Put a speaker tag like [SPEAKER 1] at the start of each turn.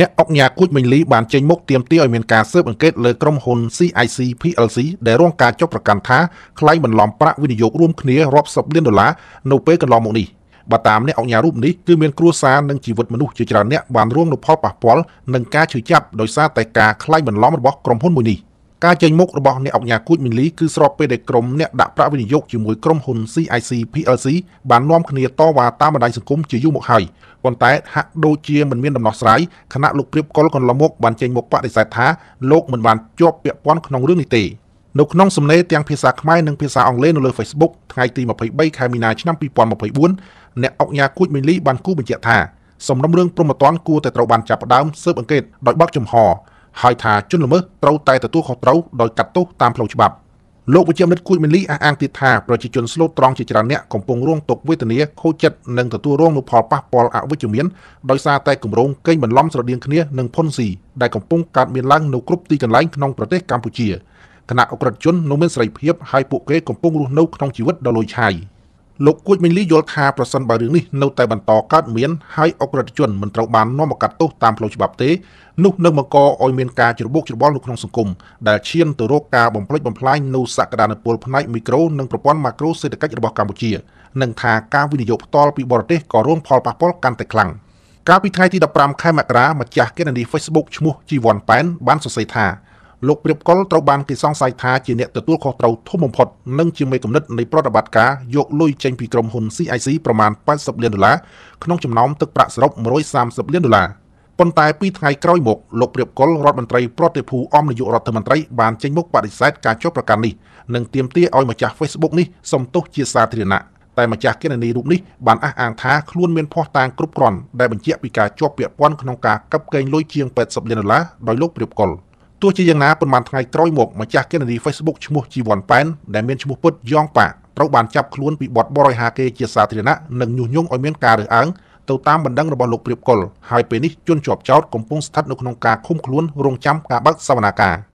[SPEAKER 1] អ្នកអុកញ៉ាគូចមិញលីបានចេញមុខទាមទារឲ្យមានការស៊ើបអង្កេតលើក្រុមហ៊ុន CIC PLC ដែលរងការចោទប្រកាន់ថាក្លែងបន្លំប្រាក់វិនិយោគរួមគ្នារាប់សិបលានដុល្លារនៅពេលកន្លងមកនេះបើតាមអ្នកអង្គការរូបនេះគឺមានគ្រួសារនិងជីវិតមនុស្សជាច្រើនអ្នកបានរងនូវផលប៉ះពាល់និងការឈឺចាប់ដោយសារតែការក្លែងបន្លំរបស់ក្រុមហ៊ុនមួយនេះការចេញមុខរបស់អ្នកអង្គការគូចមីលីគឺស្របពេលដែលក្រុមអ្នកដាក់ប្រាក់វិនិយោគជាមួយក្រុមហ៊ុន CIC PLC បាននាំគ្នាតវ៉ាតាមបណ្ដាញសង្គមជាយូរមកហើយប៉ុន្តែហាក់ដូចជាមិនមានដំណោះស្រាយគណៈលោកព្រៀបកុលកន្លងមកបានចេញមុខបដិសេធថាលោកមិនបានជាប់ពាក់ព័ន្ធក្នុងរឿងនេះទេនៅក្នុងសំណេរទាំងភាសាខ្មែរនិងភាសាអង់គ្លេសនៅលើ Facebook ថ្ងៃទី23ខែមីនាឆ្នាំ2024អ្នកអង្គការគូចមីលីបានគូបញ្ជាក់ថាសំណុំរឿងព្រមត្តនគួរតែត្រូវបានចាប់ផ្ដើមស៊ើបអង្កេតដោយបើកចំហរហើយថាជនល្មើសត្រូវតែទទួលខុសត្រូវដោយកាត់ទោសតាមផ្លូវច្បាប់លោកវិជ្ជមិត្តគួចមីលីអះអាងទៀតថាប្រជាជនស្លូតត្រង់ជាច្រើនអ្នកកំពុងរងទុក្ខវេទនាខូចចិត្តនិងទទួលរងនូវផលប៉ះពាល់អវិជ្ជមានដោយសារតែគម្រោងកេងបន្លំស្រដៀងគ្នានឹងផុនស៊ីដែលកំពុងកើតមានឡើងនៅគ្រប់ទីកន្លែងក្នុងប្រទេសកម្ពុជាគណៈអក្រិតជននៅមានសេរីភាពហើយពួកគេកំពុងរស់នៅក្នុងជីវិតដ៏លុយឆាយ។លោកគួចមីងលីយល់ថាប្រសិនបើរឿងនេះនៅតែបន្តកើតមានហើយអង្គរដ្ឋជនមិនត្រូវបាននាំមកកាត់ទោសតាមផ្លូវច្បាប់ទេនោះនឹងបង្កឲ្យមានការច្របូកច្របល់នៅក្នុងសង្គមដែលឈានទៅរកការបំផ្លិចបំផ្លាញនូវសក្តានុពលផ្នែកមីក្រូនិងប្រព័ន្ធម៉ាក្រូសេដ្ឋកិច្ចរបស់កម្ពុជានិងថាការវិនិយោគផ្ទាល់ពីបរទេសក៏រងផលប៉ះពាល់កាន់តែខ្លាំងកាលពីថ្ងៃទី15ខែមករាម្ចាស់គណនី Facebook ឈ្មោះជីវ័នប៉ែនបានសរសេរថាលោកព្រៀបកុលត្រូវបានគេសង្ស័យថាជាអ្នកទទួលខុសត្រូវធំបំផុតនិងជាមេគំនិតនៃប្រតិបត្តិការយកលុយចេញពីក្រុមហ៊ុន CIC ប្រមាណ80លានដុល្លារក្នុងចំណោមទឹកប្រាក់សរុប130លានដុល្លារប៉ុន្តែពីថ្ងៃក្រោយមកលោកព្រៀបកុលរដ្ឋមន្ត្រីប្រតិភូអមនាយករដ្ឋមន្ត្រីបានចេញមុខបដិសេធការចោទប្រកាន់នេះនិងទាមទារឲ្យម្ចាស់ Facebook នេះសំទោសជាសាធារណៈតែម្ចាស់គណនីរូបនេះបានអះអាងថាខ្លួនមានភ័ស្តុតាងគ្រប់គ្រាន់ដែលបញ្ជាក់ពីការជាប់ពាក់ព័ន្ធក្នុងការកັບកេងលុយជាង80លានដុល្លារដោយលោកព្រៀបកុល។ទោះជាយ៉ាងណាប៉ុន្មានថ្ងៃក្រោយមកម្ចាស់គណនី Facebook ឈ្មោះជីវ័នប៉ែនដែលមានឈ្មោះពិតយ៉ងប៉ាត្រូវបានចាប់ខ្លួនពីបទបរិហាគេជាសាធារណៈនិងញុះញង់ឲ្យមានការរើសអើងទៅតាមបណ្ដឹងរបស់លោកព្រាបកុលហើយពេលនេះជនជាប់ចោតកំពុងស្ថិតនៅក្នុងការឃុំខ្លួនរងចាំការបើកសវនាការ